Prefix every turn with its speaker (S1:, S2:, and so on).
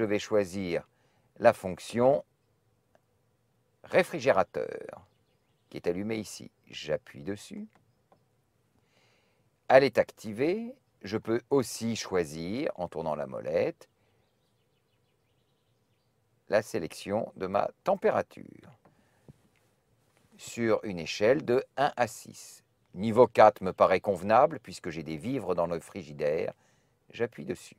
S1: je vais choisir la fonction réfrigérateur qui est allumée ici. J'appuie dessus. Elle est activée. Je peux aussi choisir, en tournant la molette, la sélection de ma température sur une échelle de 1 à 6. Niveau 4 me paraît convenable puisque j'ai des vivres dans le frigidaire. J'appuie dessus.